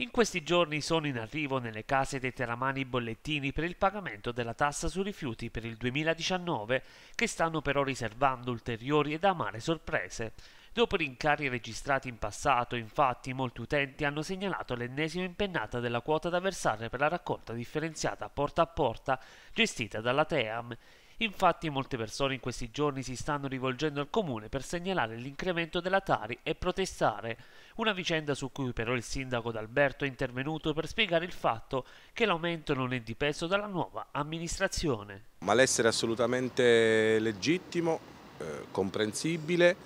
In questi giorni sono in arrivo nelle case dei teramani i bollettini per il pagamento della tassa sui rifiuti per il 2019, che stanno però riservando ulteriori ed amare sorprese. Dopo rincari registrati in passato, infatti, molti utenti hanno segnalato l'ennesima impennata della quota da versare per la raccolta differenziata porta a porta, gestita dalla TEAM. Infatti molte persone in questi giorni si stanno rivolgendo al comune per segnalare l'incremento della Tari e protestare, una vicenda su cui però il sindaco D'Alberto è intervenuto per spiegare il fatto che l'aumento non è dipeso dalla nuova amministrazione. Ma l'essere assolutamente legittimo, eh, comprensibile,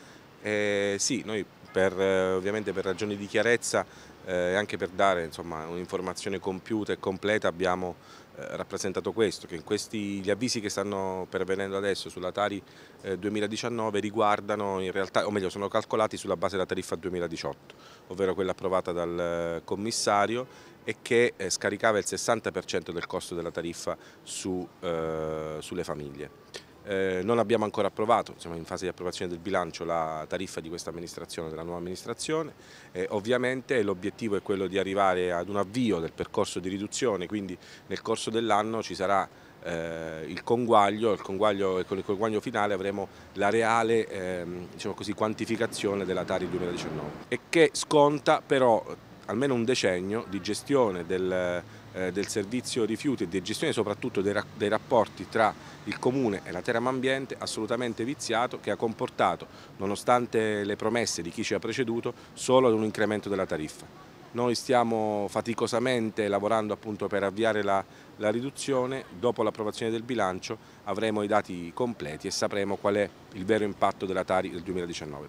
eh, sì, noi per, eh, ovviamente per ragioni di chiarezza eh, e anche per dare un'informazione compiuta e completa abbiamo eh, rappresentato questo, che questi, gli avvisi che stanno pervenendo adesso sulla Tari 2019 riguardano in realtà, o meglio sono calcolati sulla base della tariffa 2018, ovvero quella approvata dal commissario e che scaricava il 60% del costo della tariffa su, eh, sulle famiglie. Eh, non abbiamo ancora approvato, siamo in fase di approvazione del bilancio, la tariffa di questa amministrazione, della nuova amministrazione. Eh, ovviamente l'obiettivo è quello di arrivare ad un avvio del percorso di riduzione, quindi nel corso dell'anno ci sarà eh, il conguaglio, il conguaglio e con il conguaglio finale avremo la reale ehm, diciamo così, quantificazione della Tari 2019 e che sconta però almeno un decennio di gestione del eh, del servizio rifiuti e di gestione soprattutto dei, rapporti tra il Comune e la Terra Ambiente assolutamente viziato che ha comportato, nonostante le promesse di chi ci ha preceduto, solo ad un incremento della tariffa. Noi stiamo faticosamente lavorando appunto per avviare la, la riduzione, dopo l'approvazione del bilancio avremo i dati completi e sapremo qual è il vero impatto della Tari del 2019.